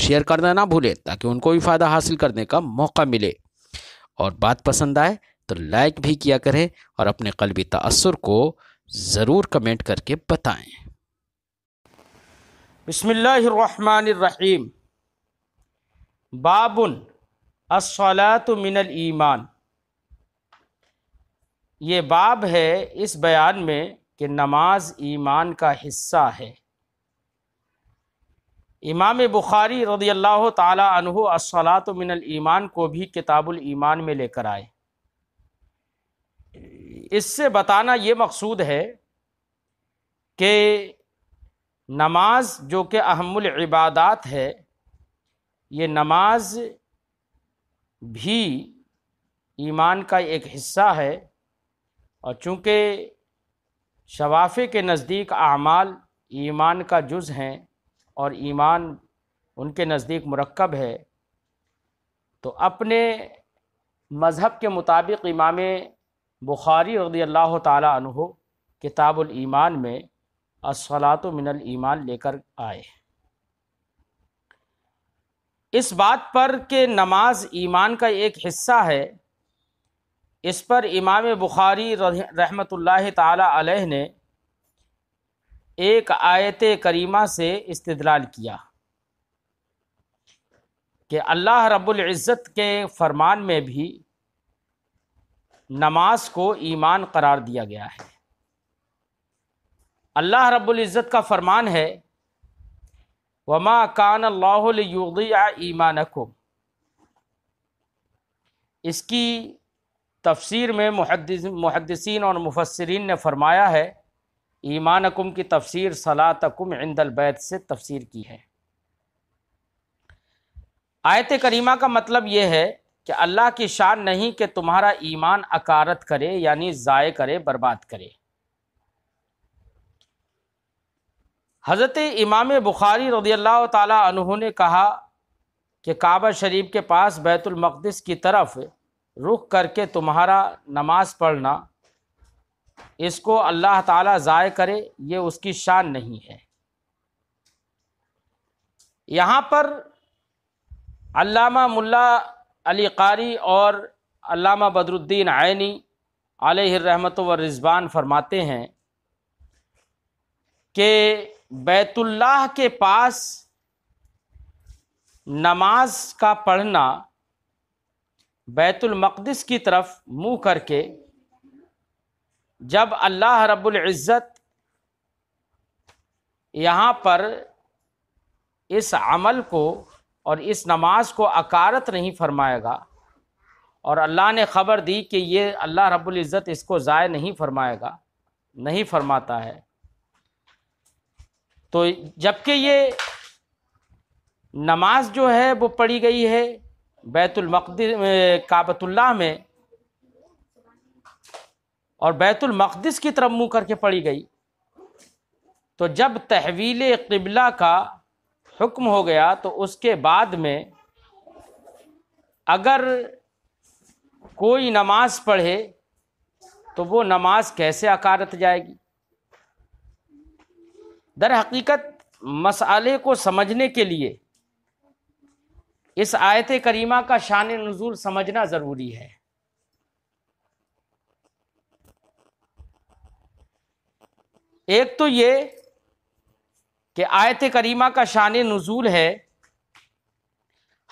share करना ना भूलें ताकि उनको भी फ़ायदा हासिल करने का मौका मिले और बात पसंद आए तो लाइक भी किया करें और अपने कलबी तसर को ज़रूर कमेंट करके बताएं बसमीम बाबुन असलात मिनल ईमान ये बाब है इस बयान में कि नमाज ईमान का हिस्सा है इमाम बुखारी रदी अल्लाह असलात मिन ईमान को भी किताबुल ईमान में लेकर आए इससे बताना ये मकसूद है कि नमाज जो कि अहमुल इबादत है ये नमाज भी ईमान का एक हिस्सा है और चूँकि शवाफ़े के नज़दीक अमाल ईमान का जुज़ हैं और ईमान उनके नज़दीक मरकब है तो अपने मज़हब के मुताबिक इमाम बुखारी रदी अल्लाह तु किताबुलईमान में असलात मिनल ईमान लेकर आए इस बात पर कि नमाज ईमान का एक हिस्सा है इस पर इमाम बुखारी रहमत ला अलैह ने एक आयत करीमा से इस्तलाल किया कि अल्लाह रब्ज़त के फरमान में भी नमाज को ईमान करार दिया गया है अल्लाह रब्ज़त का फरमान है वमा कान अल्लाहदिया ईमान इसकी तफसीर में मुहदसिन और मुफसरन ने फरमाया है ईमानकुम की तफसीर सलातकुम इंदलबैत से तफसीर की है आयत करीमा का मतलब यह है कि अल्लाह की शान नहीं कि तुम्हारा ईमान अकारत करे यानी ज़ाय करे बर्बाद करे हज़रत इमाम बुखारी रदी अल्लाह तहु ने कहा कि काबा शरीफ के पास बैतुलमक़दस की तरफ रुख करके तुम्हारा नमाज पढ़ना इसको अल्लाह ताला ज़ाय करे ये उसकी शान नहीं है यहाँ पर अल्लामा मुल्ला अली कारी और अल्लामा बदरुद्दीन आयनी रहमत व रिज़बान फरमाते हैं कि बैतुल्लाह के पास नमाज का पढ़ना बैतुल की तरफ मुंह करके जब अल्लाह रब्बुल इज़्ज़त यहाँ पर इस अमल को और इस नमाज को अकारत नहीं फरमाएगा और अल्लाह ने ख़बर दी कि ये अल्लाह रब्बुल इज़्ज़त इसको ज़ाय नहीं फरमाएगा नहीं फरमाता है तो जबकि ये नमाज जो है वो पढ़ी गई है बैतुल बैतुलमक़द काबतुल्ला में और बैतुल मकदस की तरफ मुंह करके पड़ी गई तो जब तहवील किबला का हुक्म हो गया तो उसके बाद में अगर कोई नमाज पढ़े तो वो नमाज कैसे अकारत जाएगी दर हकीकत मसाले को समझने के लिए इस आयत करीमा का शान नज़ुल समझना ज़रूरी है एक तो ये कि आयत करीमा का शान नज़ूल है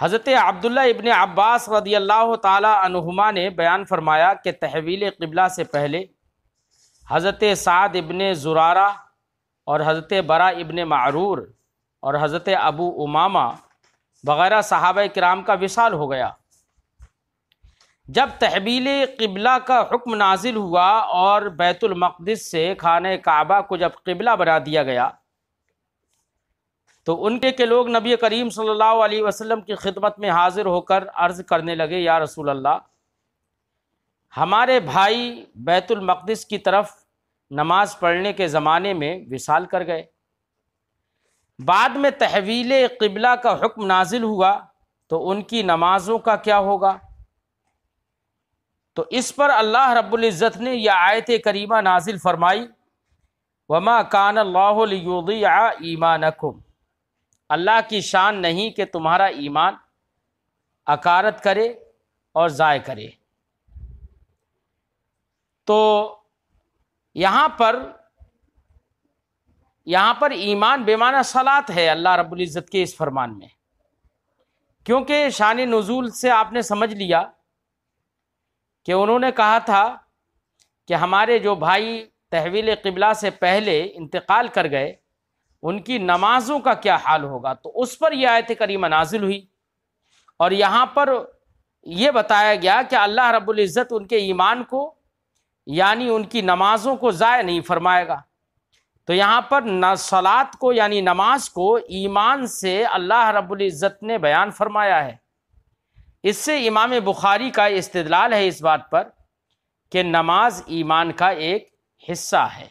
हज़रत अब्दुल्ला इबन अब्बास रदी अल्लाह तुमा ने बयान फरमाया कि तहवील किबला से पहले हज़रत साद इबन ज़ुरारा और हज़रत बरा इबन मारूर और हज़रत अबू उमामा वगैरह साहब कराम का विशाल हो गया जब तहबील किबला का हुक्म नाजिल हुआ और बैतुलमक़दस से खान काबा को जब किबला बना दिया गया तो उनके के लोग नबी करीम सल्लल्लाहु अलैहि वसल्लम की खिदमत में हाज़िर होकर अर्ज़ करने लगे या रसूल अल्लाह हमारे भाई बैतुलमक़दस की तरफ नमाज पढ़ने के ज़माने में विशाल कर गए बाद में तहवील किबला का हुक्म नाजिल हुआ तो उनकी नमाज़ों का क्या होगा तो इस पर अल्लाह रब्ज़त ने यह आयत करीमा नाजिल फरमाई वमा कान अल्लाह ईमान अल्लाह की शान नहीं कि तुम्हारा ईमान अकारत करे और ज़ाय करे तो यहाँ पर यहाँ पर ईमान बेमाना सलात है अल्लाह रब्ज़त के इस फरमान में क्योंकि शान नज़ुल से आपने समझ लिया कि उन्होंने कहा था कि हमारे जो भाई तहवील किबला से पहले इंतकाल कर गए उनकी नमाज़ों का क्या हाल होगा तो उस पर यह आयत करीमा नाजिल हुई और यहाँ पर ये बताया गया कि अल्लाह रब्ज़त उनके ईमान को यानी उनकी नमाज़ों को ज़ाय नहीं फरमाएगा तो यहाँ पर न सलात को यानी नमाज को ईमान से अल्लाह रब्ज़त ने बयान फरमाया है इससे इमाम बुखारी का इस्तलाल है इस बात पर कि नमाज ईमान का एक हिस्सा है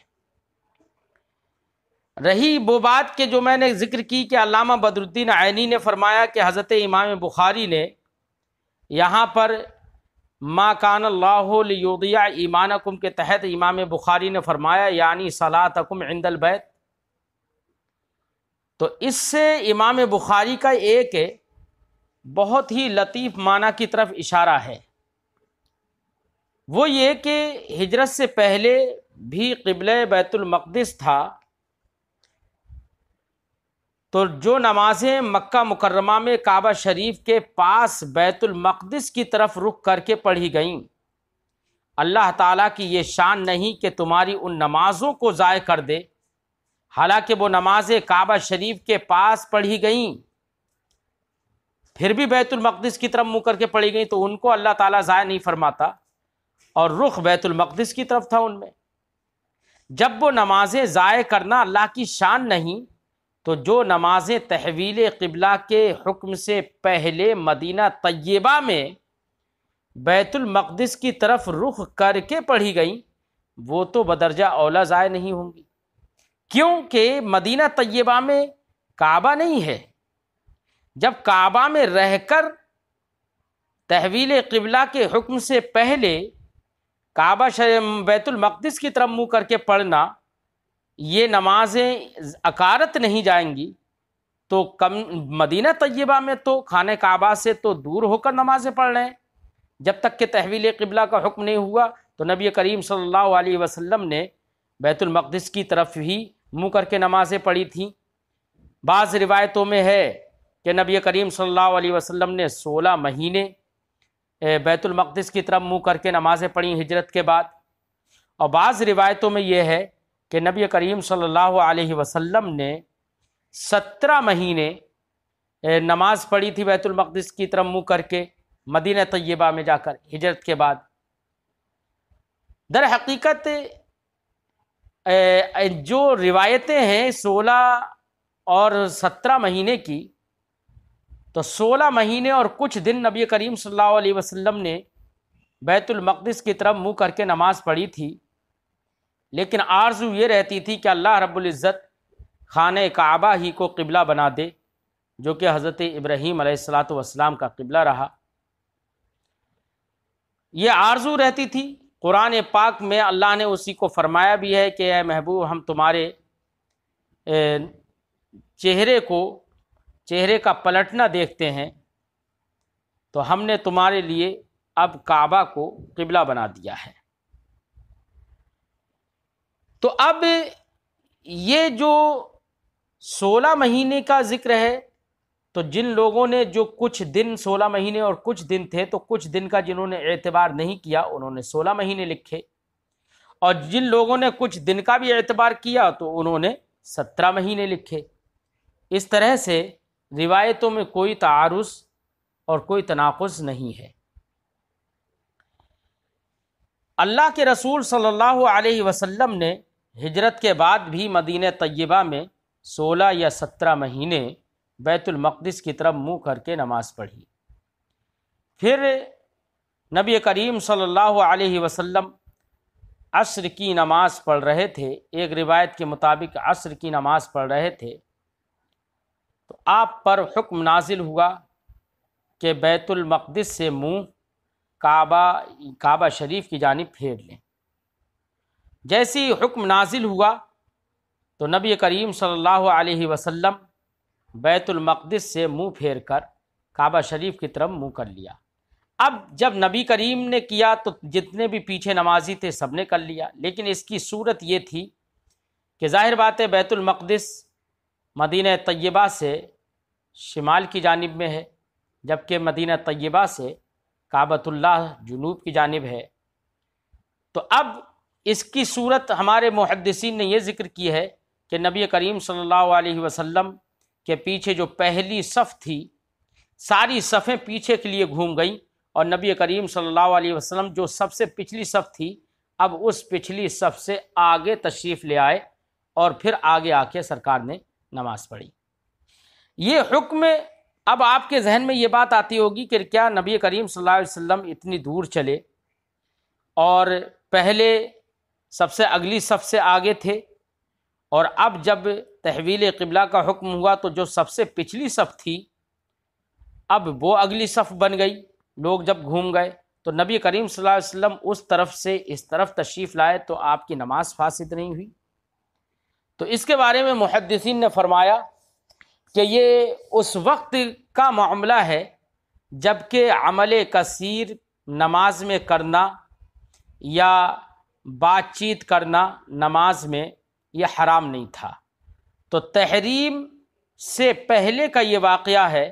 रही वो बात के जो मैंने जिक्र की कि अलामा बदरुद्दीन आयनी ने फरमाया कि हज़रत इमाम बुखारी ने यहाँ पर मा कान लाहदिया ईमानकुम के तहत इमाम बुखारी ने फरमाया यानी सलातकुम इंदल बैत तो इससे इमाम बुखारी का एक बहुत ही लतीफ़ माना की तरफ इशारा है वो ये कि हिजरत से पहले भी किबल बैतुलमक़दस था तो जो नमाज़ें मक्का मुकरमा में काबा शरीफ के पास बैतुलमक़दस की तरफ रुख करके पढ़ी गईं अल्लाह ताला की ये शान नहीं कि तुम्हारी उन नमाज़ों को ज़ाय कर दे हालांकि वो नमाज़ें काबा शरीफ के पास पढ़ी गईं फिर भी बैतुलमक़दस की तरफ मुँह करके पड़ी गई तो उनको अल्लाह ताला ज़ाय नहीं फरमाता और रुख बैतुलमक़दस की तरफ था उनमें जब वो नमाजें ज़ाय करना अल्लाह की शान नहीं तो जो नमाजें तहवील किबला के हुक्म से पहले मदीना तय्यबा में बैतुलमक़दस की तरफ रुख करके पढ़ी गई वो तो बदरजा औला ज़ाय नहीं होंगी क्योंकि मदीना तय्यबा में काबा नहीं है जब काबा में रहकर तहवील किबला के हुक्म से पहले काबा बैतुलमक़दस की तरफ मुँह करके पढ़ना ये नमाज़ें अकारत नहीं जाएंगी तो कम मदीना तय्यबा में तो खान काबा से तो दूर होकर नमाज़ें पढ़ रहे हैं जब तक कि तहवील किबला का हुक्म नहीं हुआ तो नबी करीम सल्लल्लाहु अलैहि वसल्लम ने बैतुलमक़दस की तरफ ही मुँह करके नमाज़ें पढ़ी थीं बाज़ रिवायतों में है कि नबी करीम सल्लल्लाहु अलैहि वसल्लम ने 16 महीने बैतुलमक़दस की तरफ मुंह करके नमाज़ें पढ़ी हिजरत के बाद और बाज़ रिवायतों में यह है कि नबी करीम सल्लल्लाहु अलैहि वसल्लम ने 17 महीने नमाज़ पढ़ी थी बैतुलमक़दस की तरफ मुंह करके मदीना तय्यबा में जाकर हिजरत के बाद दर हकीकत जो रिवायतें हैं सोलह और सत्रह महीने की तो 16 महीने और कुछ दिन नबी करीम सल्लल्लाहु अलैहि वसल्लम ने बैतुलमक़दस की तरफ मुंह करके नमाज़ पढ़ी थी लेकिन आरजू ये रहती थी कि अल्लाह रब्ज़त खान काबा ही को किबला बना दे जो कि हज़रत इब्राहीम वसलाम का किबला रहा ये आरजू रहती थी कुरान पाक में अल्लाह ने उसी को फरमाया भी है कि महबूब हम तुम्हारे चेहरे को चेहरे का पलटना देखते हैं तो हमने तुम्हारे लिए अब काबा को किबला बना दिया है तो अब ये जो सोलह महीने का जिक्र है तो जिन लोगों ने जो कुछ दिन सोलह महीने और कुछ दिन थे तो कुछ दिन का जिन्होंने एतबार नहीं किया उन्होंने सोलह महीने लिखे और जिन लोगों ने कुछ दिन का भी एतबार किया तो उन्होंने सत्रह महीने लिखे इस तरह से रिवायतों में कोई तारुस और कोई तनाक़ नहीं है अल्लाह के रसूल सल्लल्लाहु अलैहि वसल्लम ने हिजरत के बाद भी मदीन तय्यबा में सोलह या सत्रह महीने बैतुलमक़दस की तरफ मुंह करके नमाज़ पढ़ी फिर नबी करीम सल्लल्लाहु अलैहि वसल्लम असर की नमाज़ पढ़ रहे थे एक रिवायत के मुताबिक असर की नमाज़ पढ़ रहे थे आप पर हुक्म नाजिल हुआ कि बैतुल से मुंह काबा काबा शरीफ की जानब फेर लें जैसे ही हुक्म नाजिल हुआ तो नबी करीम सल्लल्लाहु अलैहि वसल्लम बैतुल से मुंह फेर कर काबा शरीफ की तरफ मुंह कर लिया अब जब नबी करीम ने किया तो जितने भी पीछे नमाजी थे सब ने कर लिया लेकिन इसकी सूरत ये थी कि जाहिर बात है बैतुलमक़दस मदीन तय्यबा से शिमाल की जानब में है जबकि मदीना तय्यबा से काबतुल्लाह जुनूब की जानब है तो अब इसकी सूरत हमारे मुहदसिन ने यह जिक्र की है कि नबी करीम सल्लल्लाहु अलैहि वसल्लम के पीछे जो पहली सफ़ थी सारी सफ़ें पीछे के लिए घूम गईं और नबी करीम सल्लल्लाहु अलैहि वसल्लम जो सबसे पिछली सफ़ थी अब उस पिछली सफ़ से आगे तशरीफ़ ले आए और फिर आगे आके सरकार ने नमाज़ पढ़ी ये हुक्म अब आपके जहन में ये बात आती होगी कि क्या नबी करीम सल्लल्लाहु अलैहि वसल्लम इतनी दूर चले और पहले सबसे अगली सबसे आगे थे और अब जब तहवील किबला का हुक्म हुआ तो जो सबसे पिछली सफ़ थी अब वो अगली सफ़ बन गई लोग जब घूम गए तो नबी करीम सल्लल्लाहु अलैहि वसल्लम उस तरफ से इस तरफ तशरीफ़ लाए तो आपकी नमाज फासिद नहीं हुई तो इसके बारे में मुहदसिन ने फरमाया कि ये उस वक्त का मामला है जबकि अमल कसीर नमाज में करना या बातचीत करना नमाज में यह हराम नहीं था तो तहरीम से पहले का ये वाक़ है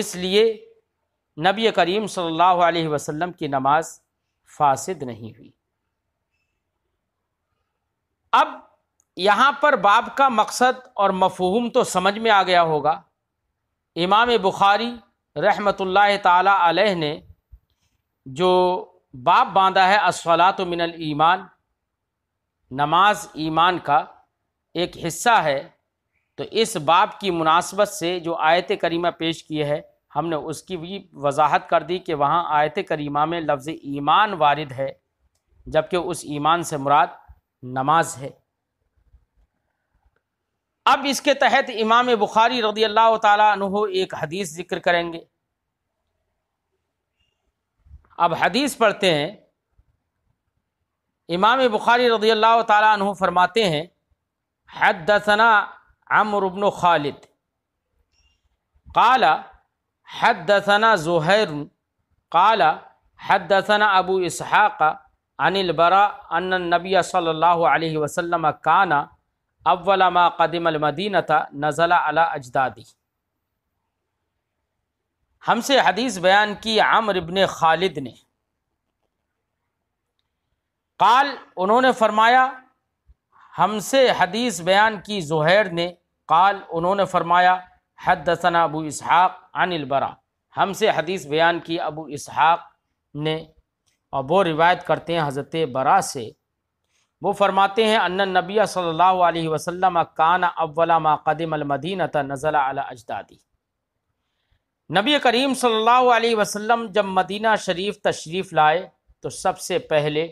इसलिए नबी करीम सल्लल्लाहु अलैहि वसल्लम की नमाज फासिद नहीं हुई अब यहाँ पर बाब का मकसद और मफहूम तो समझ में आ गया होगा इमाम बुखारी रहमतुल्ला ताली ने जो बाब बांधा है असलात मिनल ईमान नमाज ईमान का एक हिस्सा है तो इस बाब की मुनासबत से जो आयत करीमा पेश किए है हमने उसकी भी वजाहत कर दी कि वहाँ आयत करीमा में लफ्ज़ ईमान वारद है जबकि उस ईमान से मुराद नमाज है अब इसके तहत इमाम बुखारी रदी अल्लाह तह एक हदीस जिक्र करेंगे अब हदीस पढ़ते हैं इमाम बुखारी रदी अल्लाह तु फरमाते हैं हदसना अमरबन खालिद काला दसना जहर काला दसना अबू इसहा अनिल बरा अन नबी सल्ला वसलम काना अव्वलमा कदम अलमदीन था नज़ला अला अजदादी हमसे हदीस बयान की आमर इबन खालिद ने काल उन्होंने फरमाया हमसे हदीस बयान की जहैर ने काल उन्होंने फरमाया हद दसना अबू इसहाक़ बरा हमसे हदीस बयान की अबू इसहाक़ ने और वो रिवायत करते हैं हज़रत बरा से वो फरमाते हैं अन्न नबी सल्लल्लाहु अलैहि वसल्लम कान अव्वला मा कदम अलमदीनत नज़ला अला अजदादी नबी करीम सल्लल्लाहु अलैहि वसल्लम जब मदीना शरीफ तशरीफ़ लाए तो सबसे पहले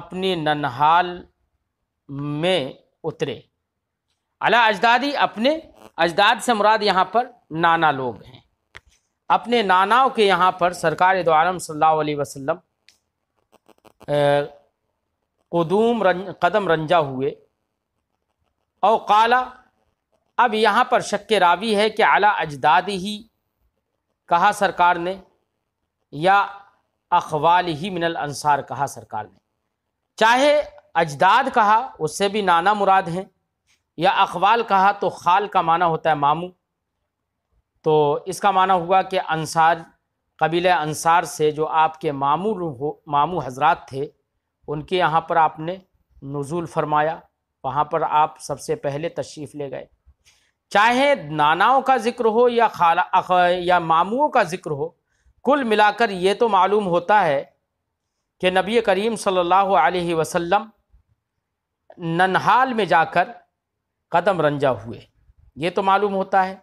अपने ननहाल में उतरे अला अजदादी अपने अजदाद से मुराद यहाँ पर नाना लोग हैं अपने नानाओं के यहाँ पर सरकार दो आलम सल्लल्लाहु अलैहि वसल्लम कदूम रंज, कदम रंजा हुए और काला अब यहाँ पर शक रावी है कि आला अजदाद ही कहा सरकार ने या अखवाल ही मिनल अनसार कहा सरकार ने चाहे अजदाद कहा उससे भी नाना मुराद हैं या अखवाल कहा तो खाल का माना होता है मामू तो इसका माना हुआ कि अनसार कबीले अनसार से जो आपके मामू मामू हजरात थे उनके यहाँ पर आपने नज़ुल फरमाया वहाँ पर आप सबसे पहले तशरीफ़ ले गए चाहे नानाओं का ज़िक्र हो या खाला या मामुओं का ज़िक्र हो कुल मिलाकर ये तो मालूम होता है कि नबी करीम सल्लल्लाहु अलैहि वसल्लम ननहाल में जाकर कदम रंजा हुए ये तो मालूम होता है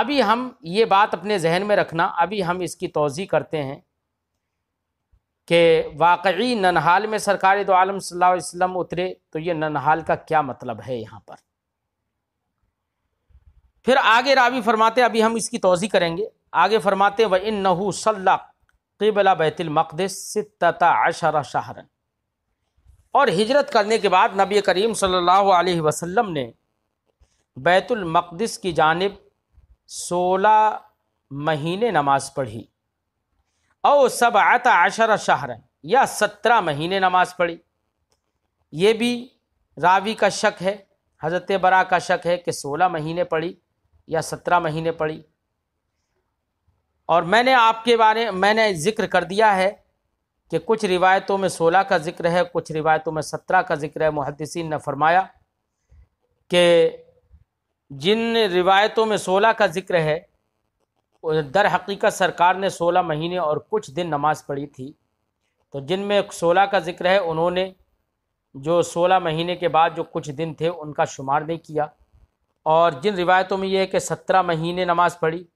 अभी हम ये बात अपने जहन में रखना अभी हम इसकी तोज़ी करते हैं कि वाकई ननहाल में सरकार तो आलम वसल्लम उतरे तो ये ननहाल का क्या मतलब है यहाँ पर फिर आगे रावी फरमाते अभी हम इसकी तोज़ी करेंगे आगे फरमाते व इन नहू सल्ला क़बला बैतुलमक़दसता अशरा शाहरन और हिजरत करने के बाद नबी करीम सल्लल्लाहु अलैहि वसल्लम ने बैतुलमक़दस की जानब सोलह महीने नमाज़ पढ़ी औ सब आता आशर शहर या सत्रह महीने नमाज पढ़ी ये भी रावी का शक है हज़रत बरा का शक है कि सोलह महीने पढ़ी या सत्रह महीने पढ़ी और मैंने आपके बारे मैंने ज़िक्र कर दिया है कि कुछ रिवायतों में सोलह का ज़िक्र है कुछ रिवायतों में सत्रह का ज़िक्र है मुहदसिन ने फरमाया कि जिन रिवायतों में सोलह का ज़िक्र है दर हकीकत सरकार ने सोलह महीने और कुछ दिन नमाज़ पढ़ी थी तो जिनमें सोलह का जिक्र है उन्होंने जो सोलह महीने के बाद जो कुछ दिन थे उनका शुमार नहीं किया और जिन रिवायतों में यह है कि सत्रह महीने नमाज़ पढ़ी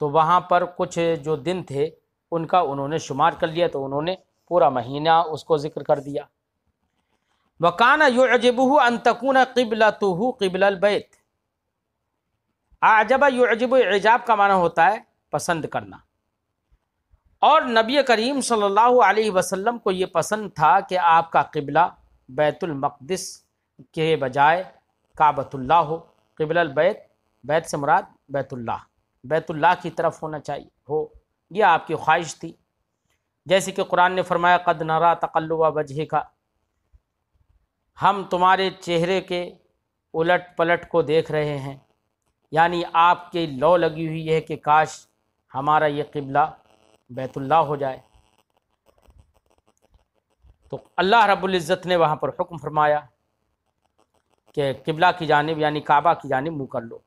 तो वहाँ पर कुछ जो दिन थे उनका उन्होंने शुमार कर लिया तो उन्होंने पूरा महीना उसको ज़िक्र कर दिया वकाना युजबू अनतकून कबला तो कबलबैत आजबा युजब एजाब का माना होता है पसंद करना और नबी करीम सल्लल्लाहु अलैहि वसल्लम को ये पसंद था कि आपका किबला बैतुल के बजाय काबतुल्ला हो किबला बैत बैत से मुराद बैतुल्ला बैतुल्ला की तरफ होना चाहिए हो यह आपकी ख्वाहिश थी जैसे कि कुरान ने फरमाया कद नरा तकल्लुआ वजह का हम तुम्हारे चेहरे के उलट पलट को देख रहे हैं यानी आपके लौ लगी हुई है कि काश हमारा ये किबला बैतुल्ला हो जाए तो अल्लाह रबुल्ज़त ने वहाँ पर हुक्म फरमाया कि किबला की जानब यानी काबा की जानब मुँह कर लो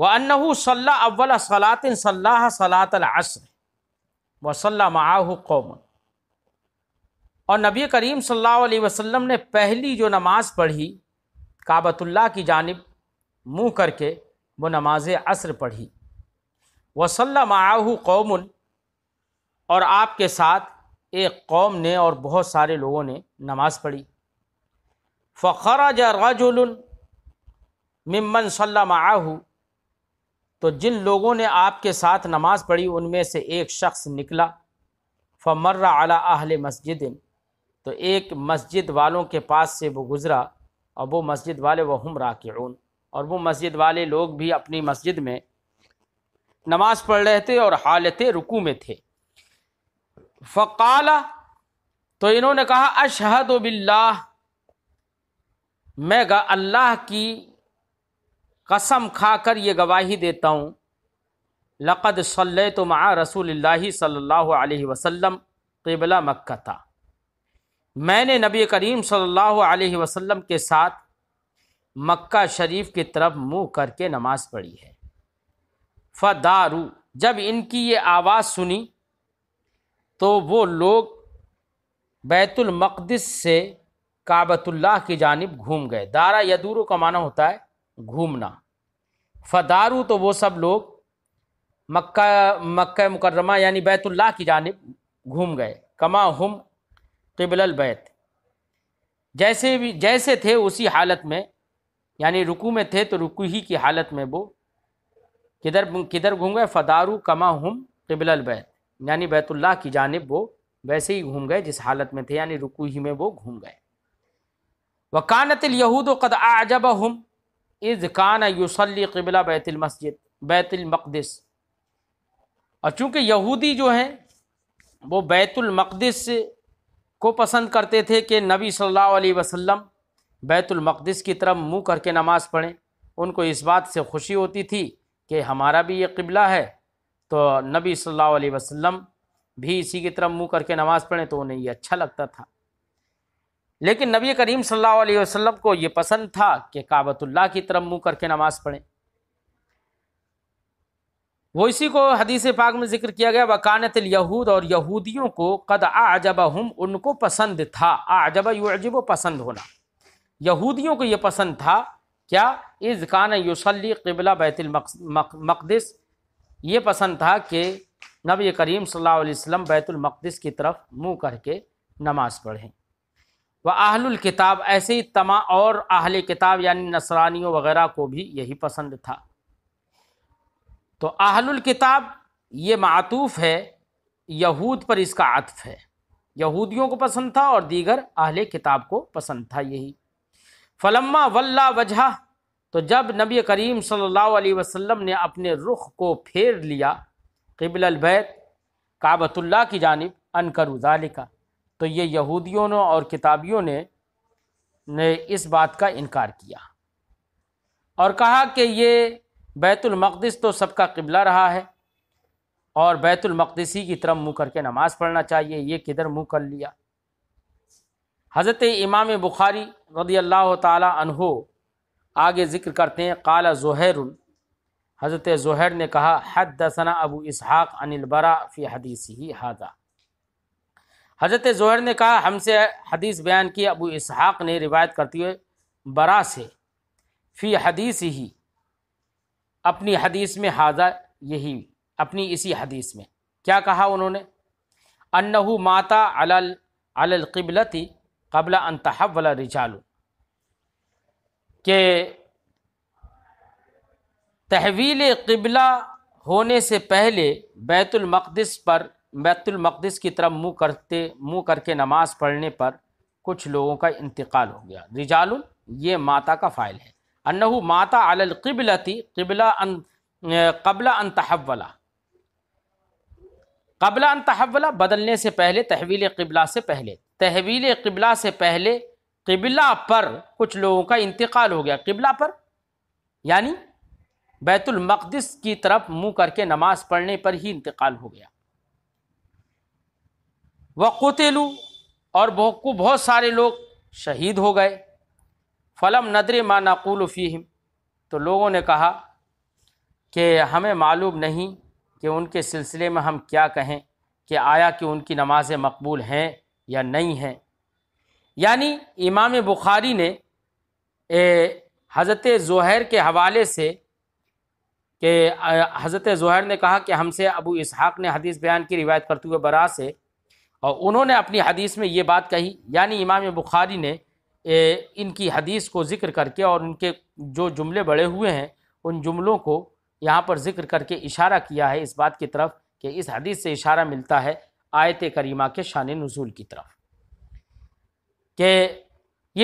व अनहू सल्ला अव्वल सलातिन सल्ला सलातलसर व सल्ला माह कौम और नबी करीम सल्लल्लाहु अलैहि वसल्लम ने पहली जो नमाज़ पढ़ी काबतुल्ला की जानब मुँह करके वो नमाज असर पढ़ी वसल्लम आहू कौम और आपके साथ एक कौम ने और बहुत सारे लोगों ने नमाज़ पढ़ी फ़खराज रजुल ममन सल्लम आहू तो जिन लोगों ने आपके साथ नमाज़ पढ़ी उनमें से एक शख्स निकला फमर्र अला अहल मस्जिद तो एक मस्जिद वालों के पास से वो गुज़रा और वो मस्जिद वाले वह हम राके और वो मस्जिद वाले लोग भी अपनी मस्जिद में नमाज पढ़ रहे थे और हालत रुकू में थे फ़काला तो इन्होंने कहा अशहद बिल्ला मैं अल्लाह की कसम खाकर ये गवाही देता हूँ लक़द सल तो माँ रसूल सल्ला वसम क़बला मक्का था मैंने नबी करीम सल्लल्लाहु अलैहि वसल्लम के साथ मक्का शरीफ की तरफ मुंह करके नमाज पढ़ी है फदारू जब इनकी ये आवाज़ सुनी तो वो लोग बैतुल मकदस से काबतुल्लाह की जानब घूम गए दारा यदूर का माना होता है घूमना फदारू तो वो सब लोग मक्का मक्का मुकर्रमा यानी बैतुल्लाह की जानब घूम गए कमा हम किबल बैत जैसे भी जैसे थे उसी हालत में यानी रुकू में थे तो रुकू ही की हालत में वो किधर किधर घूम गए फ़दारू कमा हम किबल बैत यानी बैतुल्ला की जानब वो वैसे ही घूम गए जिस हालत में थे यानी रुकू ही में वो घूम गए वकानत यहूद कद आजब हम इज़ कान यूसली किबला बैतुल बैतुलमक़दस और चूँकि यहूदी जो हैं वो बैतुलमक़दस को पसंद करते थे कि नबी सल्लल्लाहु अलैहि वसल्लम बैतुलमक़दस की तरफ मुँह करके नमाज़ पढ़ें उनको इस बात से खुशी होती थी कि हमारा भी ये किबला है तो नबी सल्लल्लाहु अलैहि वसल्लम भी इसी की तरफ मुँह करके नमाज़ पढ़ें तो उन्हें ये अच्छा लगता था लेकिन नबी करीम सल्लल्लाहु अलैहि वसल्लम को ये पसंद था कि काबतुल्ला की तरफ मुँह करके नमाज़ पढ़ें वो इसी को हदीस पाक में जिक्र किया गया वकानत यहूद और यहूदियों को कद आजबा हम उनको पसंद था आजब यजब पसंद होना यहूदियों को ये पसंद था क्या इज़ कान यूसली क़िबला बैतुलमक़दस ये पसंद था कि नबी करीम सल्लल्लाहु अलैहि वसल्लम बैतुलमक़दस की तरफ मुंह करके नमाज़ पढ़ें व आहलुल किताब ऐसे ही तमा और आहल किताब यानी नसरानियों वगैरह को भी यही पसंद था तो आहलुल किताब ये मातूफ़ है यहूद पर इसका अतफ़ है यहूदियों को पसंद था और दीगर अहले किताब को पसंद था यही फलम्मा वल्ला वजह तो जब नबी करीम सल्लल्लाहु अलैहि वसल्लम ने अपने रुख को फेर लिया अलबैत काबतुल्ला की जानब अनकरुजालिका तो ये यहूदियों ने और किताबियों ने ने इस बात का इनकार किया और कहा कि ये बैतुलमक़दस तो सबका किबला रहा है और बैतुलमक़दसी की तरफ मुँह करके नमाज़ पढ़ना चाहिए ये किधर मुँह कर लिया हज़रत इमाम बुखारी रदी अल्लाह तहो आगे ज़िक्र करते हैं काला जहर हज़रत जहर ने कहा हद दसना अबू इसहाक़ बरा फ़ी हदीस ही हाजा हज़रत जहर ने कहा हमसे हदीस बयान की अबू इसहाक़ ने रिवायत करती हुए बरा से फ़ी हदीस ही अपनी हदीस में हाजा यही अपनी इसी हदीस में क्या कहा उन्होंने अन्नहू माता अलल अलल क़िबलती कबला अनतहब वाला रिचालू के तहवील किबला होने से पहले बैतुलमक़दस पर बैतुलमक़दस की तरफ मुँह करते मुँह करके नमाज पढ़ने पर कुछ लोगों का इंतकाल हो गया रिजाल ये माता का फ़ाइल है अन्नहु माता अलकिबलती किबला अन कबला अन तहवला कबला अन तहवला बदलने से पहले तहवील किबला से पहले तहवील किबला से पहले किबला पर कुछ लोगों का इंतकाल हो गया किबला पर यानी बैतुल की तरफ मुँह करके नमाज पढ़ने पर ही इंतकाल हो गया वक़तेलू और बहुत बहुत सारे लोग शहीद हो गए फ़लम नदर मा नाकूल फ़ीम तो लोगों ने कहा कि हमें मालूम नहीं कि उनके सिलसिले में हम क्या कहें कि आया कि उनकी नमाज़ें मकबूल हैं या नहीं हैं यानी इमाम बुखारी ने हज़रत ज़ुहैर के हवाले से कि हज़रत ज़ुहैर ने कहा कि हमसे अबू इसहाक़ ने हदीस बयान की रिवायत करते हुए बरा से और उन्होंने अपनी हदीस में ये बात कही यानी इमाम बुखारी ने इनकी हदीस को ज़िक्र करके और उनके जो जुमले बड़े हुए हैं उन जुमलों को यहाँ पर ज़िक्र करके इशारा किया है इस बात की तरफ कि इस हदीस से इशारा मिलता है आयत करीमा के शान नज़ूल की तरफ कि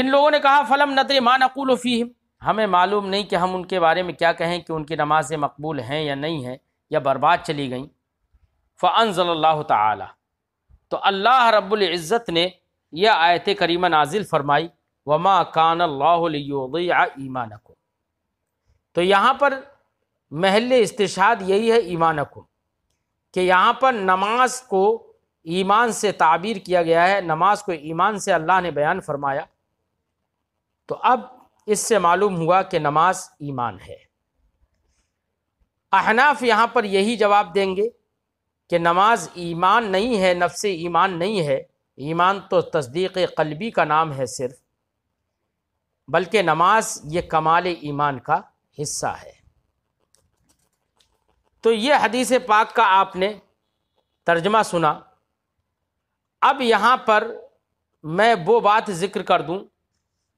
इन लोगों ने कहा फ़लम नदर मा अकूल फ़ीम हमें मालूम नहीं कि हम उनके बारे में क्या कहें कि उनकी नमाज़ें मकबूल हैं या नहीं हैं या बर्बाद चली गई फ़नज़ल्ला ताली तो अल्लाह रबुल्ज़त ने यह आयत करीमा नाजिल फरमाई वमा कान ईमान को तो यहाँ पर महल इस्तेशाद यही है ईमान को कि यहाँ पर नमाज को ईमान से ताबीर किया गया है नमाज को ईमान से अल्लाह ने बयान फरमाया तो अब इससे मालूम हुआ कि नमाज ईमान है अहनाफ यहाँ पर यही जवाब देंगे कि नमाज ईमान नहीं है नफ्स ईमान नहीं है ईमान तो तस्दीक कलबी का नाम है सिर्फ बल्कि नमाज ये कमाल ईमान का हिस्सा है तो ये हदीस पाक का आपने तर्जमा सुना अब यहाँ पर मैं वो बात ज़िक्र कर दूँ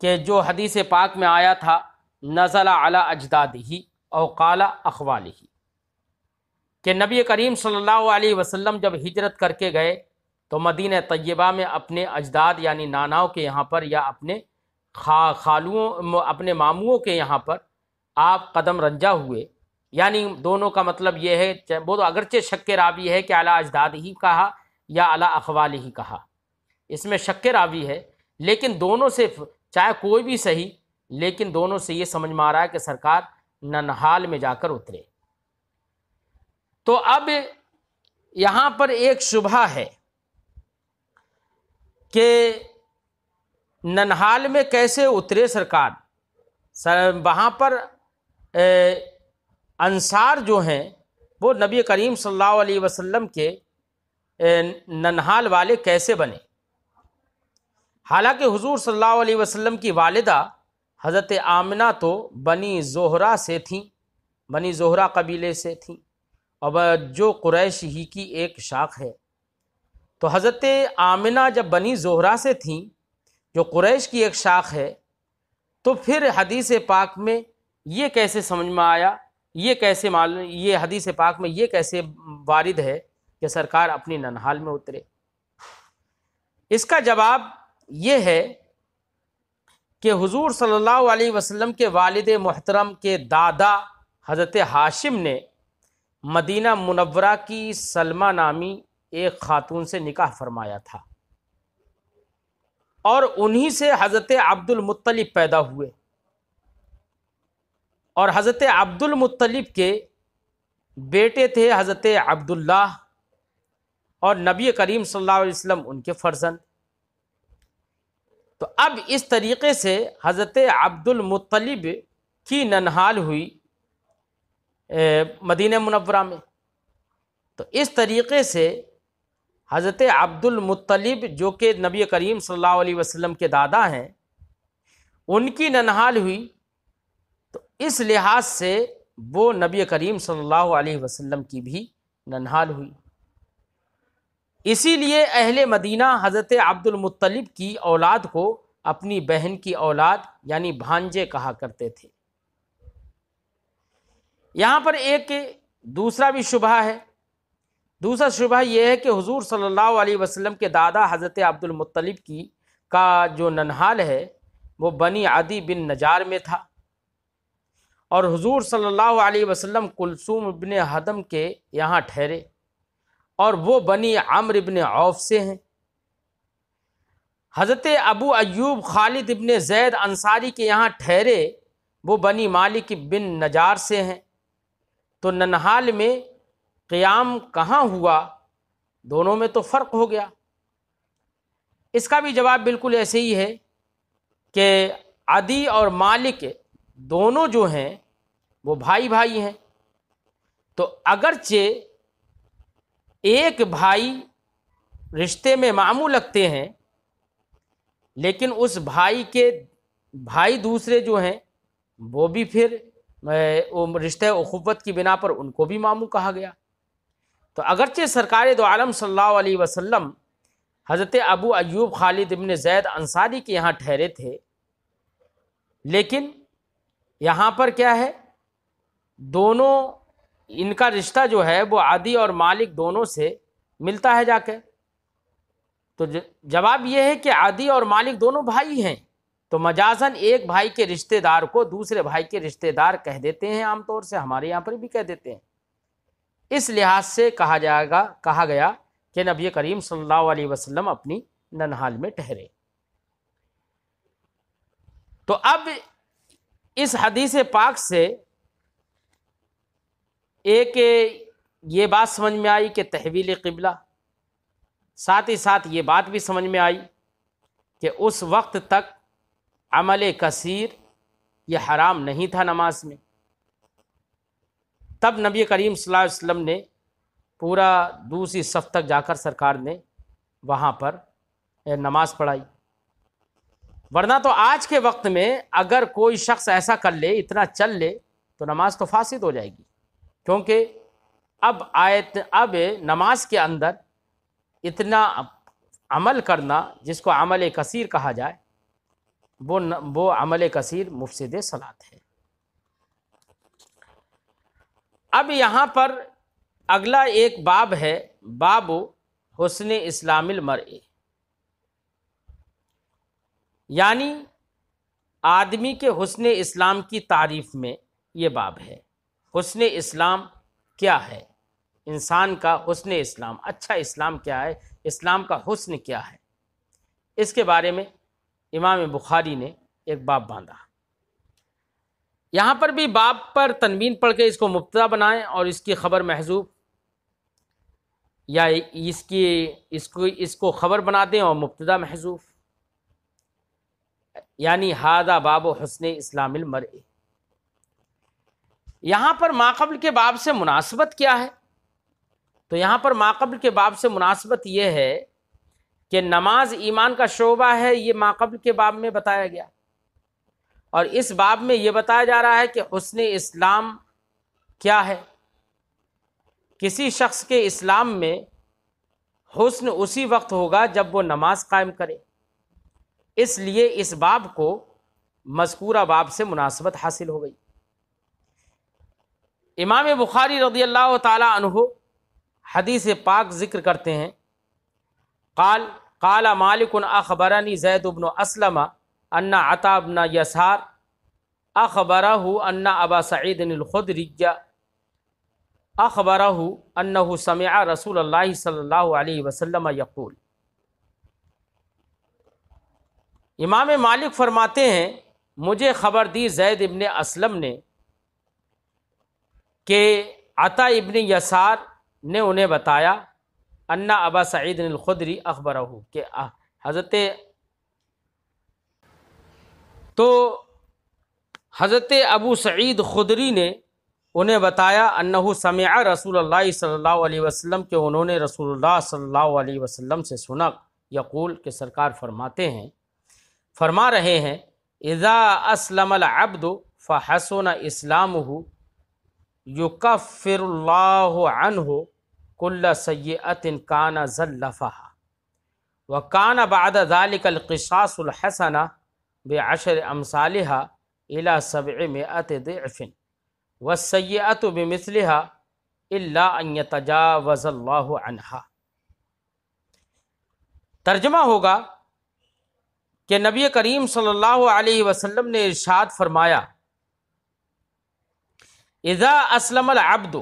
कि जो हदीस पाक में आया था नज़ला अला अजदाद ही और अवकाला अखवाल ही कि नबी करीम सल्लल्लाहु अलैहि वसल्लम जब हिजरत करके गए तो मदीन तय्यबा में अपने अजदाद यानी नानाओं के यहाँ पर या अपने खा खालुओं अपने मामुओं के यहाँ पर आप कदम रंजा हुए यानी दोनों का मतलब ये है वो तो अगरचे शक के रावी है कि अला अजदाद ही कहा या अला अखवाल ही कहा इसमें शक्के रावी है लेकिन दोनों से चाहे कोई भी सही लेकिन दोनों से ये समझ में आ रहा है कि सरकार ननहाल में जाकर उतरे तो अब यहाँ पर एक शुभा है कि ननहाल में कैसे उतरे सरकार सर वहाँ पर अंसार जो हैं वो नबी करीम सल्लल्लाहु अलैहि वसल्लम के ननहाल वाले कैसे बने हालांकि हुजूर सल्लल्लाहु अलैहि वसल्लम की वालिदा हज़रत आमना तो बनी जोहरा से थी बनी जोहरा कबीले से थी और जो कुरैश ही की एक शाख है तो हज़रत आमना जब बनी जोहरा से थी जो कुरैश की एक शाख है तो फिर हदीस पाक में ये कैसे समझ में आया ये कैसे मालूम ये हदीस पाक में ये कैसे वारिद है कि सरकार अपनी ननहाल में उतरे इसका जवाब ये है कि हुजूर सल्लल्लाहु अलैहि वसल्लम के वालिद मोहतरम के दादा हज़रत हाशिम ने मदीना मुनवरा की सलमा नामी एक खातून से निकाह फरमाया था और उन्हीं से हज़रत अब्दुल मुत्तलिब पैदा हुए और हज़रत अब्दुल मुत्तलिब के बेटे थे हज़रत अब्दुल्ला और नबी करीम सल्लल्लाहु अलैहि वसल्लम उनके फर्जंद तो अब इस तरीके से हज़रत मुत्तलिब की ननहाल हुई मदीन मुनवरा में तो इस तरीके से हज़रत अब्दुलमतलब जो कि नबी करीम सल्लल्लाहु अलैहि वसल्लम के दादा हैं उनकी ननहाल हुई तो इस लिहाज से वो नबी करीम सल्लल्लाहु अलैहि वसल्लम की भी ननहाल हुई इसीलिए अहल मदीना हज़रत अब्दुलमतलब की औलाद को अपनी बहन की औलाद यानी भांजे कहा करते थे यहाँ पर एक दूसरा भी शुबा है दूसरा शुबा यह है कि हुजूर सल्लल्लाहु अलैहि वसल्लम के दादा हज़रत अब्दुलमतलब की का जो ननहाल है वो बनी आदि बिन नजार में था और हुजूर सल्लल्लाहु अलैहि वसल्लम कुलसूम बिन हदम के यहाँ ठहरे और वो बनी आमर इबन औफ से हैं हज़रत अबू अयूब खालिद इबन जैद अंसारी के यहाँ ठहरे वो बनी मालिक बिन नजार से हैं तो ननहाल में क़याम कहाँ हुआ दोनों में तो फ़र्क हो गया इसका भी जवाब बिल्कुल ऐसे ही है कि आदि और मालिक दोनों जो हैं वो भाई भाई हैं तो अगरचे एक भाई रिश्ते में मामू लगते हैं लेकिन उस भाई के भाई दूसरे जो हैं वो भी फिर रिश्ते अखुबत की बिना पर उनको भी मामू कहा गया तो अगरचे सरकार दो आलम सल्लल्लाहु अलैहि वसल्लम हज़रत अबू अयूब खालिद इबन जैद अंसारी के यहाँ ठहरे थे लेकिन यहाँ पर क्या है दोनों इनका रिश्ता जो है वो आदि और मालिक दोनों से मिलता है जाके तो जवाब यह है कि आदि और मालिक दोनों भाई हैं तो मजाजन एक भाई के रिश्तेदार को दूसरे भाई के रिश्तेदार कह देते हैं आमतौर से हमारे यहाँ पर भी कह देते हैं इस लिहाज से कहा जाएगा कहा गया कि नबी करीम सल्लल्लाहु अलैहि वसल्लम अपनी ननहाल में ठहरे तो अब इस हदीस पाक से एक ये बात समझ में आई कि तहवील किबला साथ ही साथ ये बात भी समझ में आई कि उस वक्त तक अमल कसीर यह हराम नहीं था नमाज में तब नबी करीम वसल्लम ने पूरा दूसरी सफ तक जाकर सरकार ने वहाँ पर नमाज़ पढ़ाई वरना तो आज के वक्त में अगर कोई शख्स ऐसा कर ले इतना चल ले तो नमाज तो फासिद हो जाएगी क्योंकि अब आयत अब नमाज के अंदर इतना अमल करना जिसको अमल कसीर कहा जाए वो न, वो अमल कसीर मुफसद सलात है अब यहाँ पर अगला एक बाब है बाब हुसन इस्लामिल मर यानी आदमी के हसन इस्लाम की तारीफ में ये बाब है हसन इस्लाम क्या है इंसान का हसन इस्लाम अच्छा इस्लाम क्या है इस्लाम का हसन क्या है इसके बारे में इमाम बुखारी ने एक बाप बांधा यहाँ पर भी बाप पर तनवीन पढ़ के इसको मुबतदा बनाएं और इसकी खबर महजूब या इसकी इसको इसको खबर बना दें और मुबतदा महजूब यानी हादा बाब हसन इस्लामिल मर यहाँ पर माकबल के बाब से मुनासबत क्या है तो यहाँ पर माकबल के बाब से मुनासबत यह है कि नमाज ईमान का शोबा है ये माकबल के बाब में बताया गया और इस बाब में यह बताया जा रहा है कि हसन इस्लाम क्या है किसी शख्स के इस्लाम में हुस्न उसी वक्त होगा जब वो नमाज कायम करे इसलिए इस बाब को मजकूरा बाब से मुनासबत हासिल हो गई इमाम बुखारी रदी अल्लाह तु हदीस पाक ज़िक्र करते हैं काल काला मालिक अखबरानी जैद उबन असलमा अन्ना अताबना यसार अखबरा अन्ना अबा सईदनखुदरिया अखबरा अन्ना समया रसूल अल्लाह सल्ला वसम यकूल इमाम मालिक फरमाते हैं मुझे ख़बर दी जैद इबन असलम ने कि अता इब्न यसार ने उन्हें बताया अन्ना अबा सईद खुदरी अखबर के हज़रत तो हज़रत अबू सईद खुदरी ने उन्हें बताया अन्नहु समया रसूल सल्लल्लाहु अलैहि वसल्लम के उन्होंने रसूल सल्लल्लाहु अलैहि वसल्लम से सुना यकूल के सरकार फरमाते हैं फरमा रहे हैं इज़ा असलम अब्द फ़हसन इस्लाम युकफ़िरल्लान हो कुल्ला सैतिन काना जल्लफ़ा व कान बाद दालिकसासना बेअशर अमसालहा अला सब में अतफ़िन व सैत बमसलहा अल्लातजा वज़ल्ला तर्जमा होगा कि नबी करीम सल्लल्लाहु अलैहि वसल्लम ने इरशाद फरमाया इज़ा असलम अब्दो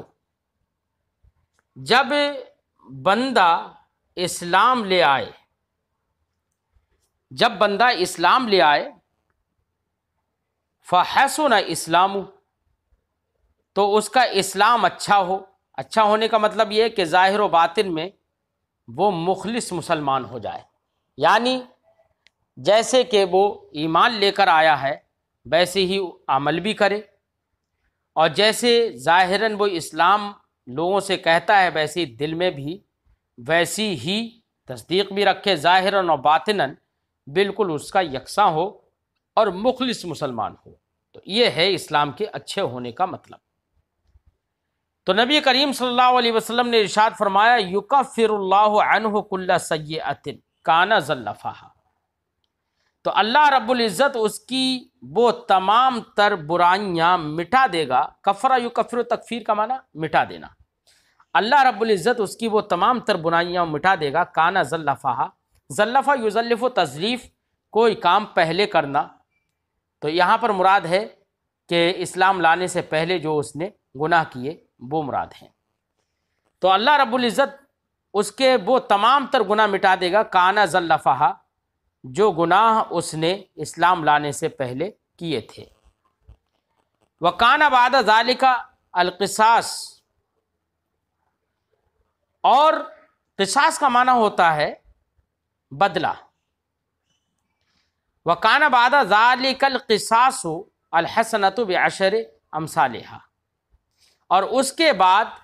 जब बंदा इस्लाम ले आए जब बंदा इस्लाम ले आए न इस्लाम तो उसका इस्लाम अच्छा हो अच्छा होने का मतलब ये कि ज़ाहिर व बातिन में वो मुखलिस मुसलमान हो जाए यानी जैसे कि वो ईमान लेकर आया है वैसे ही अमल भी करे और जैसे ज़ाहिरन वो इस्लाम लोगों से कहता है वैसे दिल में भी वैसी ही तस्दीक भी रखे ज़ाहिरन और बातिनन बिल्कुल उसका यकसा हो और मुखलिस मुसलमान हो तो ये है इस्लाम के अच्छे होने का मतलब तो नबी करीम सल्लल्लाहु अलैहि वसल्लम ने इरशाद फरमाया युका फिर अनहुकुल्ला सैतिन काना जल्लफाहा तो अल्लाह रब्बुल इज़्ज़त उसकी वो तमाम तर बुराइयाँ मिटा देगा कफरा यु कफर तकफीर का माना मिटा देना अल्लाह रब्बुल इज़्ज़त उसकी वो तमाम तर बुराइयाँ मिटा देगा काना जल्लफ़ा जल्लफ़ा युजल्फ़ तजलीफ़ कोई काम पहले करना तो यहाँ पर मुराद है कि इस्लाम लाने से पहले जो उसने गुनाह किए वो मुराद हैं तो अल्लाह रब्बुल इज़्ज़त उसके वो तमाम तर गुनाह मिटा देगा काना जल्लफ़ा जो गुनाह उसने इस्लाम लाने से पहले किए थे वकान आबाद ज़ालिका अलकसास और किसास का माना होता है बदला वकान आबाद ज़ालिकल किसास अलहसनत बशर अमसाल और उसके बाद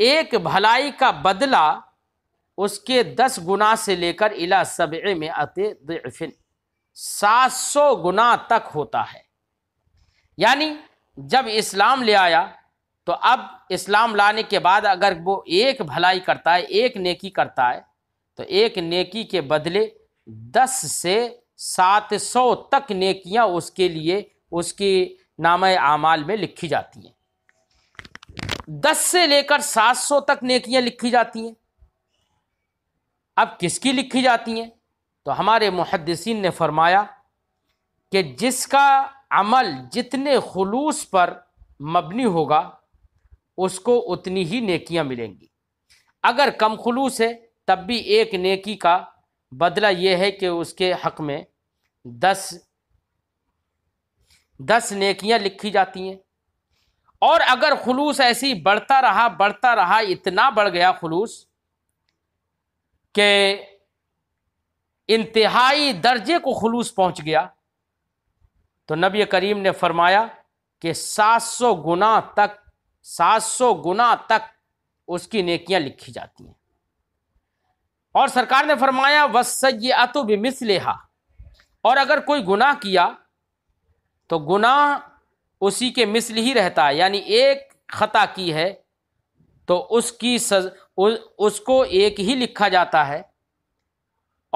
एक भलाई का बदला उसके दस गुना से लेकर इला सब में अति दिफिन सात सौ गुना तक होता है यानी जब इस्लाम ले आया तो अब इस्लाम लाने के बाद अगर वो एक भलाई करता है एक नेकी करता है तो एक नेकी के बदले दस से सात सौ तक नेकियां उसके लिए उसकी नाम आमाल में लिखी जाती हैं दस से लेकर सात सौ तक नेकियां लिखी जाती हैं अब किसकी लिखी जाती हैं तो हमारे मुहदसिन ने फरमाया कि जिसका अमल जितने खलूस पर मबनी होगा उसको उतनी ही नेकियां मिलेंगी अगर कम खलूस है तब भी एक नेकी का बदला यह है कि उसके हक में दस दस नेकियां लिखी जाती हैं और अगर खलूस ऐसी बढ़ता रहा बढ़ता रहा इतना बढ़ गया खलूस कि इंतहाई दर्जे को खलूस पहुंच गया तो नबी करीम ने फरमाया कि 700 गुना तक 700 गुना तक उसकी नेकियां लिखी जाती हैं और सरकार ने फरमाया वसैतो बिमिसलेहा और अगर कोई गुनाह किया तो गुनाह उसी के मिसल ही रहता है यानी एक ख़ता की है तो उसकी सज उ, उसको एक ही लिखा जाता है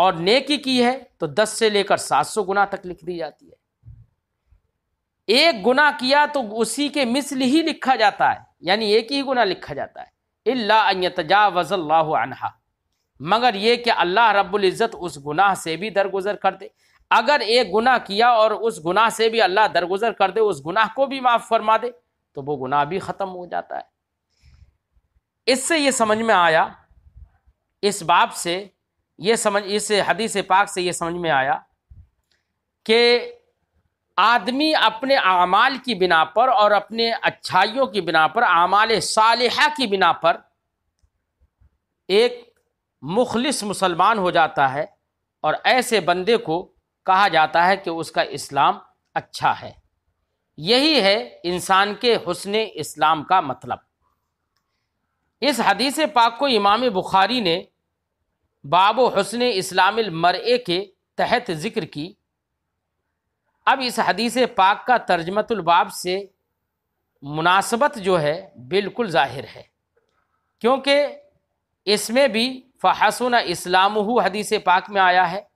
और नेकी की है तो दस से लेकर सात सौ गुना तक लिख दी जाती है एक गुना किया तो उसी के मिसल ही लिखा जाता है यानी एक ही गुना लिखा जाता है इल्ला वजल्लाहा मगर ये कि अल्लाह रब्बुल इज़्ज़त उस गुनाह से भी दरगुजर कर दे अगर एक गुनाह किया और उस गुनाह से भी अल्लाह दरगुजर कर दे उस गुनाह को भी माफ़ फरमा दे तो वो गुनाह भी ख़त्म हो जाता है इससे ये समझ में आया इस बाप से ये समझ इस हदीस पाक से ये समझ में आया कि आदमी अपने आमाल की बिना पर और अपने अच्छाइयों की बिना पर अमाल सालहा की बिना पर एक मुखलिस मुसलमान हो जाता है और ऐसे बंदे को कहा जाता है कि उसका इस्लाम अच्छा है यही है इंसान के हसन इस्लाम का मतलब इस हदीस पाक को इमाम बुखारी ने बाब हसन इस्लाम मरए के तहत ज़िक्र की अब इस हदीस पाक का तर्जमतुलबाब से मुनासबत जो है बिल्कुल ज़ाहिर है क्योंकि इसमें भी फ़हसन इस्लाम हदीस पाक में आया है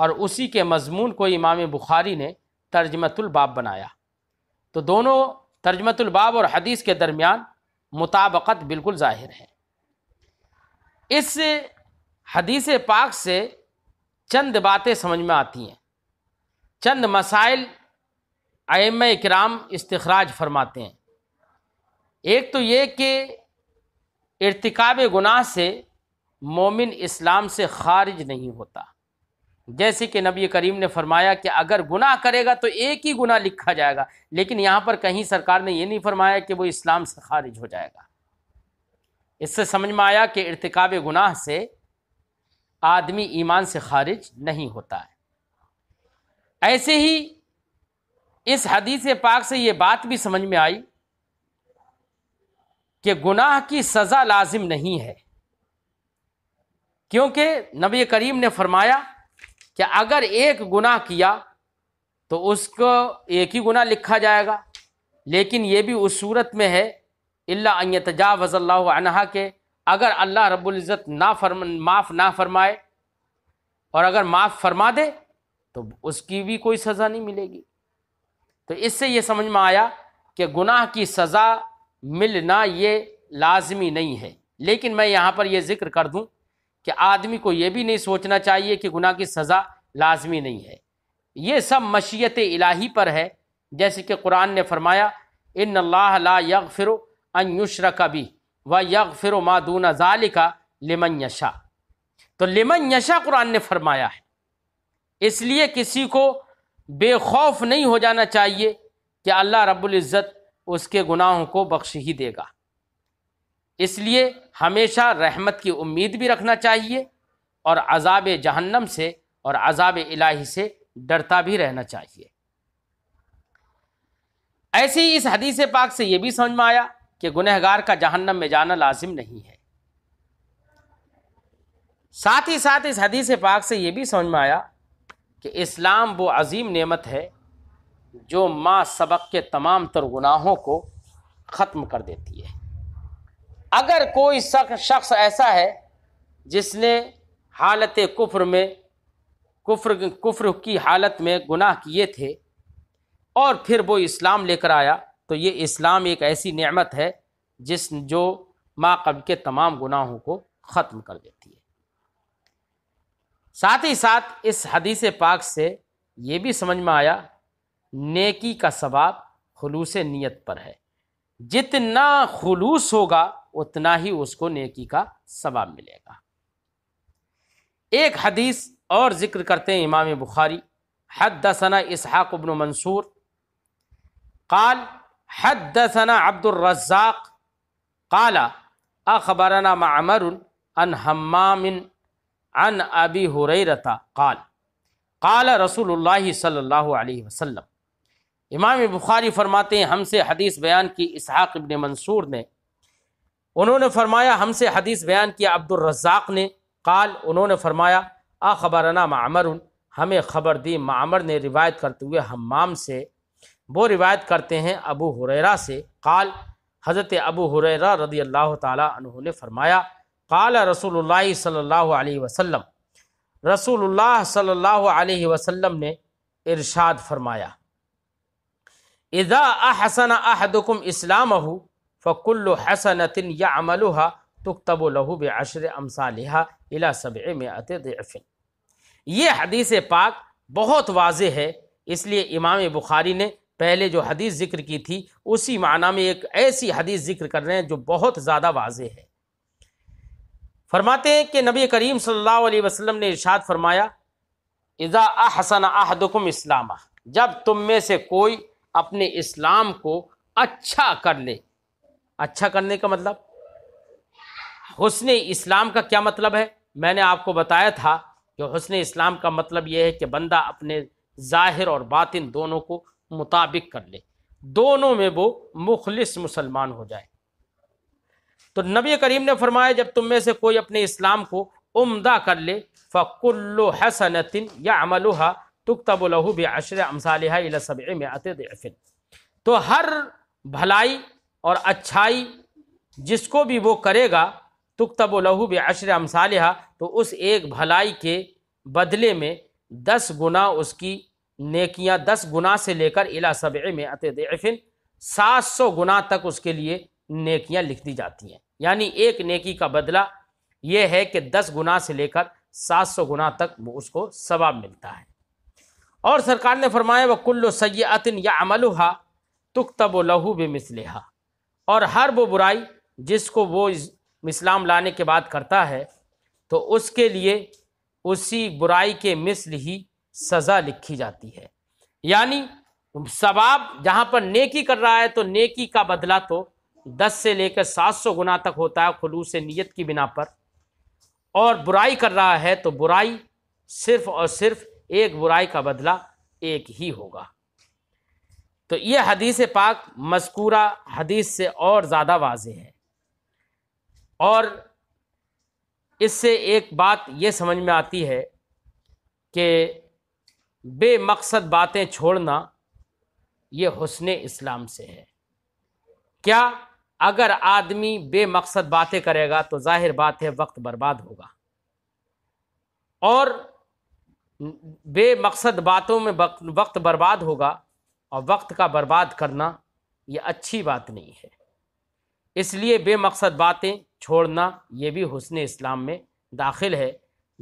और उसी के मजमून को इमाम बुखारी ने तर्जमतुलबाब बनाया तो दोनों तर्जमतुलबाब और हदीस के दरमियान मुताबकत बिल्कुल ज़ाहिर है इस हदीस पाक से चंद बातें समझ में आती हैं चंद मसाइल आम कराम इस्तखराज फरमाते हैं एक तो ये कि इरतकब गुनाह से मोमिन इस्लाम से खारिज नहीं होता जैसे कि नबी करीम ने फरमाया कि अगर गुनाह करेगा तो एक ही गुनाह लिखा जाएगा लेकिन यहाँ पर कहीं सरकार ने यह नहीं फरमाया कि वो इस्लाम से खारिज हो जाएगा इससे समझ में आया कि इरतकब गुनाह से आदमी ईमान से खारिज नहीं होता है ऐसे ही इस हदीस पाक से ये बात भी समझ में आई कि गुनाह की सज़ा लाजिम नहीं है क्योंकि नबी करीम ने फरमाया कि अगर एक गुनाह किया तो उसको एक ही गुनाह लिखा जाएगा लेकिन ये भी उस सूरत में है अल्ला अतजा वज़ल्ला के अगर अल्लाह रबुल्ज़त ना फरम माफ़ ना फरमाए और अगर माफ़ फरमा दे तो उसकी भी कोई सज़ा नहीं मिलेगी तो इससे ये समझ में आया कि गुनाह की सज़ा मिलना ये लाजमी नहीं है लेकिन मैं यहाँ पर यह ज़िक्र कर दूँ कि आदमी को ये भी नहीं सोचना चाहिए कि गुनाह की सज़ा लाजमी नहीं है ये सब मशीत इलाही पर है जैसे कि कुरान ने फरमाया इन अल्लाह ला यग फिर अयुशर कभी व यग फिर मादून ज़ालिका लिमन यशा तो लिमन यशा कुरान ने फरमाया है इसलिए किसी को बेखौफ नहीं हो जाना चाहिए कि अल्लाह रब्ज़त उसके गुनाहों को बख्श ही देगा इसलिए हमेशा रहमत की उम्मीद भी रखना चाहिए और अजाब जहन्नम से और अजाब इलाही से डरता भी रहना चाहिए ऐसे ही इस हदीस पाक से यह भी समझ में आया कि गुनहगार का जहन्नम में जाना लाजिम नहीं है साथ ही साथ इस हदीस पाक से यह भी समझ में आया कि इस्लाम वो अजीम नेमत है जो माँ सबक के तमाम तर गुनाहों को ख़त्म कर देती है अगर कोई शख्स ऐसा है जिसने हालत कुफ्र में कुफ्र कुफ्र की हालत में गुनाह किए थे और फिर वो इस्लाम लेकर आया तो ये इस्लाम एक ऐसी नेमत है जिस जो माँ कब के तमाम गुनाहों को ख़त्म कर देती है साथ ही साथ इस हदीस पाक से ये भी समझ में आया नेकी का सवाब खलूस नीयत पर है जितना खलूस होगा उतना ही उसको नेकी का सवाब मिलेगा एक हदीस और जिक्र करते हैं इमाम बुखारी हद दसना इसहाक उबन मंसूर काल हद दसना अब्दुलरजाक काला अखबराना मामर अन हमामिन अन अबी हुरैरता काल काल रसूल सल्लल्लाहु अलैहि वसल्लम इमाम बुखारी फरमाते हैं हमसे हदीस बयान की इसहाक इबन मंसूर ने उन्होंने फरमाया हमसे हदीस बयान किया अब्दुलरजाक ने काल उन्होंने फरमाया आ खबराना मामर हमें खबर दी मामर ने रिवायत करते हुए हमाम से वो रिवायत करते हैं अबू हुररा से काल हज़रत अबू हुररा रदी अल्लाह तहों ने फरमाया काल रसूल सल्ला वसम रसूल सल्ला वसम ने इरशाद फरमाया इज़ा अहसन अहदकुम इस्लाम फ़कुल्ल हसनतिन या अमलहा तुकतब लहू बशर अमसालिहा इला सब में अतिन ये हदीस पाक बहुत वाज है इसलिए इमाम बुखारी ने पहले जो हदीस ज़िक्र की थी उसी माना में एक ऐसी हदीस ज़िक्र कर रहे हैं जो बहुत ज़्यादा वाज है फरमाते हैं कि नबी करीम सल्लल्लाहु वसलम ने इरशाद फरमाया इज़ा अहसन अहदकुम इस्लामा जब तुम में से कोई अपने इस्लाम को अच्छा कर ले अच्छा करने का मतलब हुसन इस्लाम का क्या मतलब है मैंने आपको बताया था कि हुसन इस्लाम का मतलब यह है कि बंदा अपने ज़ाहिर और बातिन दोनों को मुताबिक कर ले दोनों में वो मुखलिस मुसलमान हो जाए तो नबी करीम ने फरमाया जब तुम में से कोई अपने इस्लाम को उम्दा कर ले फ़कुल्लो हसनतिन या अमलहा तुकतबलहू बशर अमसाल सब में अतिन तो हर भलाई और अच्छाई जिसको भी वो करेगा तुकतब लहू बशर अमसालिहा तो उस एक भलाई के बदले में दस गुना उसकी नेकियां दस गुना से लेकर इला सब में अतफ़िन सात सौ गुना तक उसके लिए नेकियां लिख दी जाती हैं यानी एक नेकी का बदला ये है कि दस गुना से लेकर सात सौ गुना तक वो उसको सवाब मिलता है और सरकार ने फरमाया कुल्लो सैन या अमलहा तुख तब लहू बेमिसलहा और हर वो बुराई जिसको वो इस्लाम लाने के बाद करता है तो उसके लिए उसी बुराई के मिसल ही सज़ा लिखी जाती है यानी सवाब जहाँ पर नेकी कर रहा है तो नेकी का बदला तो दस से लेकर सात सौ गुना तक होता है खलूस नीयत की बिना पर और बुराई कर रहा है तो बुराई सिर्फ और सिर्फ एक बुराई का बदला एक ही होगा तो ये हदीस पाक मस्कूरा हदीस से और ज़्यादा वाज है और इससे एक बात ये समझ में आती है कि बेमकसद बातें छोड़ना ये हसन इस्लाम से है क्या अगर आदमी बेमकसद बातें करेगा तो जाहिर बात है वक्त बर्बाद होगा और बेमकसद बातों में वक्त बर्बाद होगा और वक्त का बर्बाद करना ये अच्छी बात नहीं है इसलिए बेमकसद बातें छोड़ना ये भी हुसन इस्लाम में दाखिल है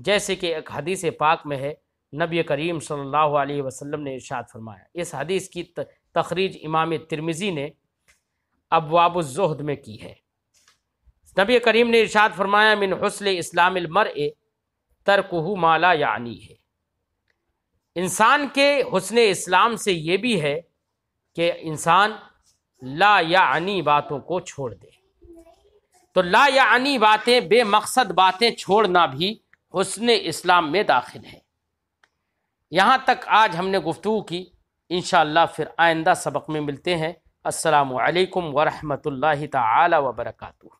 जैसे कि एक हदीस पाक में है नबी करीम सल्लल्लाहु अलैहि वसल्लम ने इरशाद फरमाया इस हदीस की तखरीज इमाम तिरमिज़ी ने अबवाबुजहद में की है नबी करीम ने इरशाद फरमाया मिन हसल इस्लाम मर तरकहू माला यानी है इंसान के हसन इस्लाम से ये भी है कि इंसान ला या यानी बातों को छोड़ दे तो ला या यानी बातें बे मकसद बातें छोड़ना भी हसन इस्लाम में दाखिल है यहाँ तक आज हमने गुफ्तू की इन फिर आइंदा सबक में मिलते हैं असलकम वरहमल ला वबरकू